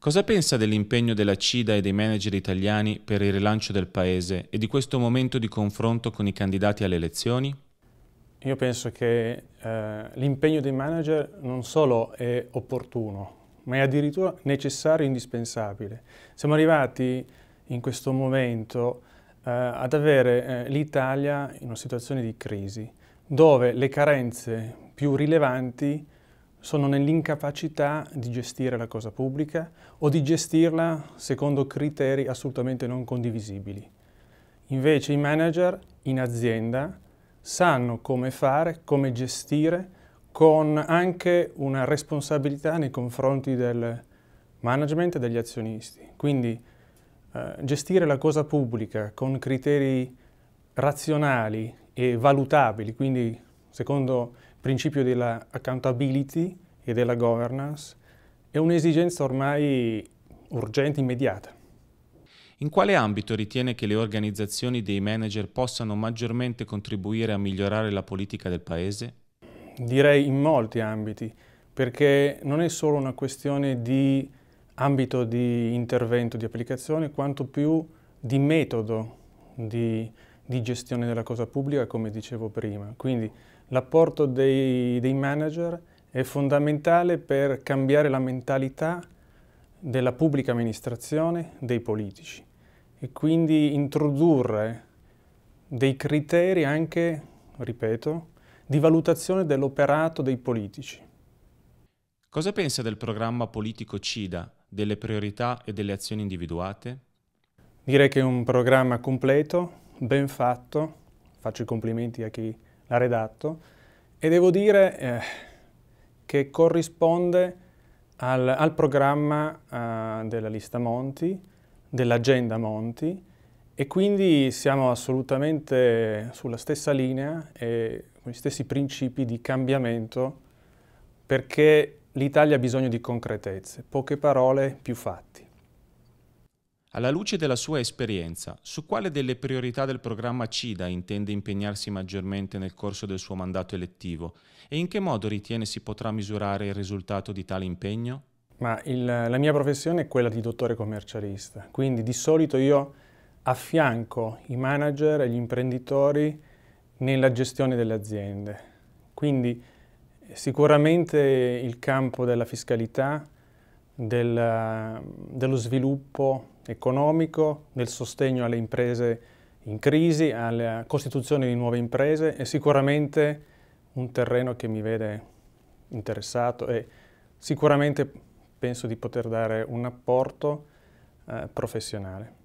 Cosa pensa dell'impegno della CIDA e dei manager italiani per il rilancio del Paese e di questo momento di confronto con i candidati alle elezioni? Io penso che eh, l'impegno dei manager non solo è opportuno, ma è addirittura necessario e indispensabile. Siamo arrivati in questo momento eh, ad avere eh, l'Italia in una situazione di crisi, dove le carenze più rilevanti sono nell'incapacità di gestire la cosa pubblica o di gestirla secondo criteri assolutamente non condivisibili. Invece i manager in azienda sanno come fare, come gestire, con anche una responsabilità nei confronti del management e degli azionisti. Quindi eh, gestire la cosa pubblica con criteri razionali e valutabili, quindi secondo principio dell'accountability e della governance è un'esigenza ormai urgente, immediata. In quale ambito ritiene che le organizzazioni dei manager possano maggiormente contribuire a migliorare la politica del Paese? Direi in molti ambiti, perché non è solo una questione di ambito di intervento, di applicazione, quanto più di metodo di, di gestione della cosa pubblica, come dicevo prima. Quindi L'apporto dei, dei, manager è fondamentale per cambiare la mentalità della pubblica amministrazione, dei politici e quindi introdurre dei criteri anche, ripeto, di valutazione dell'operato dei politici. Cosa pensa del programma politico CIDA, delle priorità e delle azioni individuate? Direi che è un programma completo, ben fatto, faccio i complimenti a chi l'ha redatto, e devo dire eh, che corrisponde al, al programma eh, della lista Monti, dell'agenda Monti, e quindi siamo assolutamente sulla stessa linea e con gli stessi principi di cambiamento perché l'Italia ha bisogno di concretezze, poche parole, più fatti. Alla luce della sua esperienza, su quale delle priorità del programma CIDA intende impegnarsi maggiormente nel corso del suo mandato elettivo e in che modo ritiene si potrà misurare il risultato di tale impegno? Ma il, la mia professione è quella di dottore commercialista, quindi di solito io affianco i manager e gli imprenditori nella gestione delle aziende. Quindi eh, sicuramente il campo della fiscalità, del, dello sviluppo economico, del sostegno alle imprese in crisi, alla costituzione di nuove imprese è sicuramente un terreno che mi vede interessato e sicuramente penso di poter dare un apporto eh, professionale.